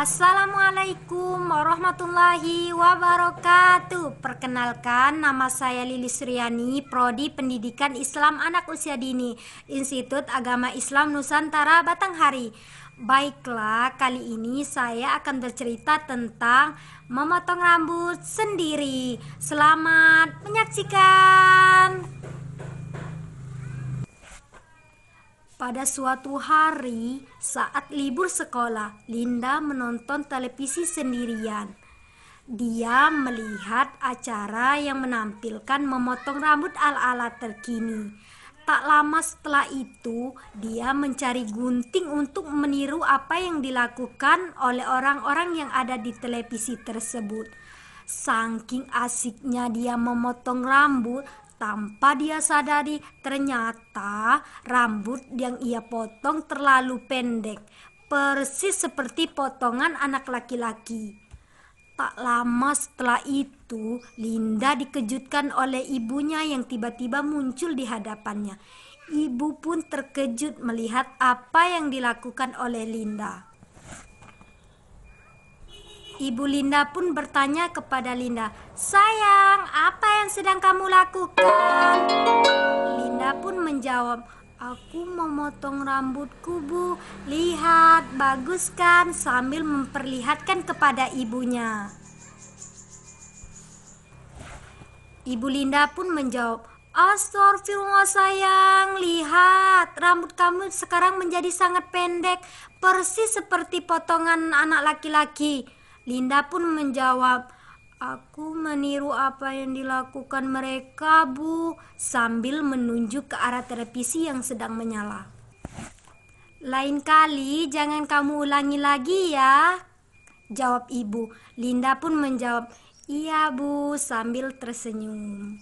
Assalamualaikum warahmatullahi wabarakatuh. Perkenalkan, nama saya Lili Suryani, prodi Pendidikan Islam Anak Usia Dini, Institut Agama Islam Nusantara Batanghari. Baiklah, kali ini saya akan bercerita tentang memotong rambut sendiri. Selamat menyaksikan. Pada suatu hari, saat libur sekolah, Linda menonton televisi sendirian. Dia melihat acara yang menampilkan memotong rambut ala-ala terkini. Tak lama setelah itu, dia mencari gunting untuk meniru apa yang dilakukan oleh orang-orang yang ada di televisi tersebut. Saking asiknya dia memotong rambut tanpa dia sadari, ternyata rambut yang ia potong terlalu pendek, persis seperti potongan anak laki-laki. Tak lama setelah itu, Linda dikejutkan oleh ibunya yang tiba-tiba muncul di hadapannya. Ibu pun terkejut melihat apa yang dilakukan oleh Linda. Ibu Linda pun bertanya kepada Linda, "Sayang, apa yang sedang kamu lakukan?" Linda pun menjawab, "Aku memotong rambutku, Bu. Lihat, bagus kan?" sambil memperlihatkan kepada ibunya. Ibu Linda pun menjawab, Astagfirullah sayang, lihat rambut kamu sekarang menjadi sangat pendek, persis seperti potongan anak laki-laki. Linda pun menjawab, Aku meniru apa yang dilakukan mereka, Bu, sambil menunjuk ke arah televisi yang sedang menyala. Lain kali jangan kamu ulangi lagi ya, jawab ibu. Linda pun menjawab, "Iya, Bu," sambil tersenyum.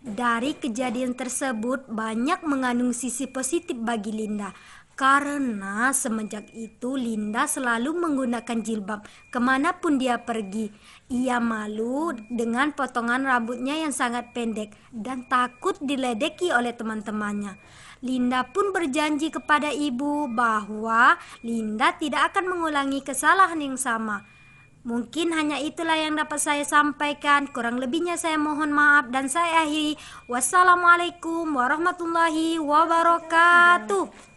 Dari kejadian tersebut banyak mengandung sisi positif bagi Linda. Karena semenjak itu Linda selalu menggunakan jilbab kemanapun dia pergi. Ia malu dengan potongan rambutnya yang sangat pendek dan takut diledeki oleh teman-temannya. Linda pun berjanji kepada ibu bahwa Linda tidak akan mengulangi kesalahan yang sama. Mungkin hanya itulah yang dapat saya sampaikan. Kurang lebihnya saya mohon maaf dan saya akhiri. Wassalamualaikum warahmatullahi wabarakatuh.